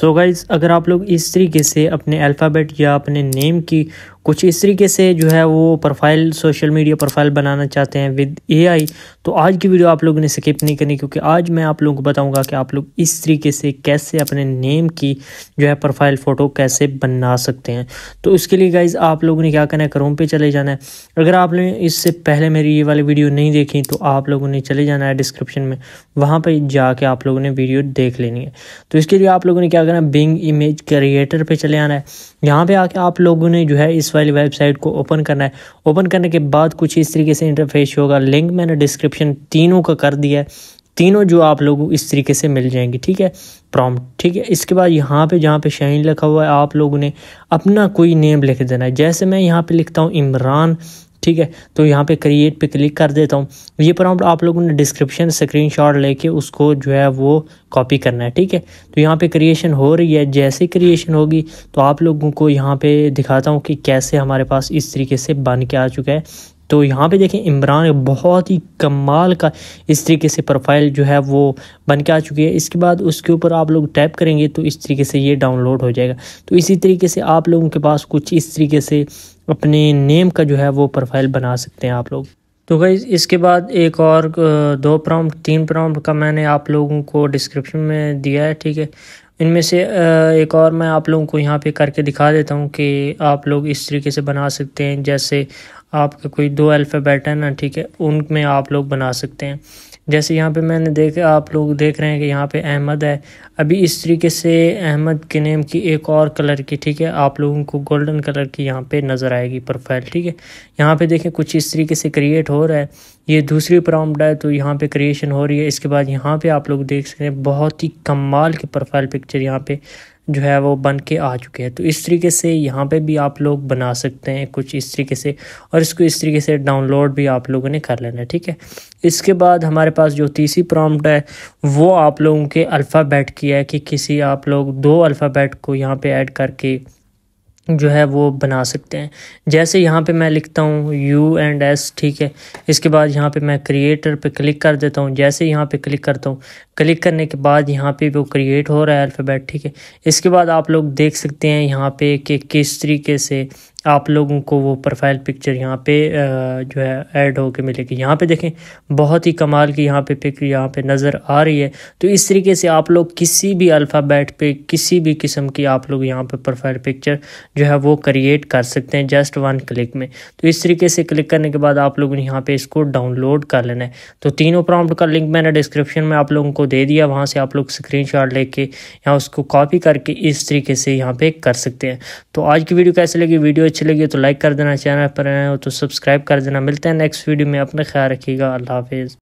सो so guys अगर आप लोग इस तरीके से अपने अल्फ़ाबेट या अपने नेम की कुछ इस तरीके से जो है वो प्रोफाइल सोशल मीडिया प्रोफाइल बनाना चाहते हैं विद एआई तो आज की वीडियो आप लोगों ने स्किप नहीं करनी क्योंकि आज मैं आप लोगों को बताऊंगा कि आप लोग इस तरीके से कैसे अपने नेम की जो है प्रोफाइल फ़ोटो कैसे बना सकते हैं तो उसके लिए गाइज आप लोगों ने क्या करना है क्रोम पर चले जाना है अगर आपने इससे पहले मेरी ये वाली वीडियो नहीं देखी तो आप लोगों ने चले जाना है डिस्क्रिप्शन में वहाँ पर जाके आप लोगों ने वीडियो देख लेनी है तो इसके लिए आप लोगों ने क्या करना है बिंग इमेज क्रिएटर पर चले आना है यहाँ पर आके आप लोगों ने जो है इस वाली वेबसाइट को ओपन करना है ओपन करने के बाद कुछ इस तरीके से इंटरफेस होगा लिंक मैंने डिस्क्रिप्शन तीनों का कर दिया है तीनों जो आप लोगों इस तरीके से मिल जाएंगे ठीक है प्रॉम ठीक है इसके बाद यहाँ पे जहाँ पे शाइन लिखा हुआ है आप लोगों ने अपना कोई नेम लिख देना है जैसे मैं यहाँ पे लिखता हूँ इमरान ठीक है तो यहाँ पे क्रिएट पे क्लिक कर देता हूँ ये प्रॉम्प्ट आप लोगों ने डिस्क्रिप्शन स्क्रीनशॉट लेके उसको जो है वो कॉपी करना है ठीक है तो यहाँ पे क्रिएशन हो रही है जैसे क्रिएशन होगी तो आप लोगों को यहाँ पे दिखाता हूँ कि कैसे हमारे पास इस तरीके से बन के आ चुका है तो यहाँ पे देखें इमरान बहुत ही कमाल का इस तरीके से प्रोफाइल जो है वो बन के आ चुकी है इसके बाद उसके ऊपर आप लोग टैप करेंगे तो इस तरीके से ये डाउनलोड हो जाएगा तो इसी तरीके से आप लोगों के पास कुछ इस तरीके से अपने नेम का जो है वो प्रोफाइल बना सकते हैं आप लोग तो गई इसके बाद एक और दो प्रॉम्प्ट तीन प्रॉम्प्ट का मैंने आप लोगों को डिस्क्रिप्शन में दिया है ठीक है इनमें से एक और मैं आप लोगों को यहाँ पे करके दिखा देता हूँ कि आप लोग इस तरीके से बना सकते हैं जैसे आपके कोई दो अल्फ़ाबेट हैं ना ठीक है उनमें आप लोग बना सकते हैं जैसे यहाँ पे मैंने देखा आप लोग देख रहे हैं कि यहाँ पे अहमद है अभी इस तरीके से अहमद के नेम की एक और कलर की ठीक है आप लोगों को गोल्डन कलर की यहाँ पे नज़र आएगी प्रोफाइल ठीक है यहाँ पे देखें कुछ इस तरीके से क्रिएट हो रहा है ये दूसरी प्रॉम्प्ट है तो यहाँ पे क्रिएशन हो रही है इसके बाद यहाँ पर आप लोग देख सकते हैं बहुत ही कमाल की प्रोफाइल पिक्चर यहाँ पर जो है वो बन के आ चुके हैं तो इस तरीके से यहाँ पे भी आप लोग बना सकते हैं कुछ इस तरीके से और इसको इस तरीके से डाउनलोड भी आप लोगों ने कर लेना है ठीक है इसके बाद हमारे पास जो तीसरी प्रॉम्प्ट है वो आप लोगों के अल्फ़ाबेट की है कि किसी आप लोग दो अल्फ़ाबेट को यहाँ पे ऐड करके जो है वो बना सकते हैं जैसे यहाँ पे मैं लिखता हूँ यू एंड एस ठीक है इसके बाद यहाँ पे मैं क्रिएटर पे क्लिक कर देता हूँ जैसे यहाँ पे क्लिक करता हूँ क्लिक करने के बाद यहाँ पे वो क्रिएट हो रहा है अल्फ़ाबेट ठीक है इसके बाद आप लोग देख सकते हैं यहाँ पे कि किस तरीके से आप लोगों को वो प्रोफाइल पिक्चर यहाँ पे जो है ऐड होके मिलेगी यहाँ पे देखें बहुत ही कमाल की यहाँ पे पिक यहाँ पे नज़र आ रही है तो इस तरीके से आप लोग किसी भी अल्फ़ाबेट पे किसी भी किस्म की आप लोग यहाँ पे प्रोफाइल पिक्चर जो है वो क्रिएट कर सकते हैं जस्ट वन क्लिक में तो इस तरीके से क्लिक करने के बाद आप लोगों ने यहाँ पर इसको डाउनलोड कर लेना है तो तीनों प्रॉम्प्ट का लिंक मैंने डिस्क्रिप्शन में आप लोगों को दे दिया वहाँ से आप लोग स्क्रीन लेके यहाँ उसको कॉपी करके इस तरीके से यहाँ पर कर सकते हैं तो आज की वीडियो कैसे लगी वीडियो अच्छी लगी तो लाइक कर देना चैनल पर हो तो सब्सक्राइब कर देना मिलते हैं नेक्स्ट वीडियो में अपना ख्याल रखिएगा अल्लाह हाफिज़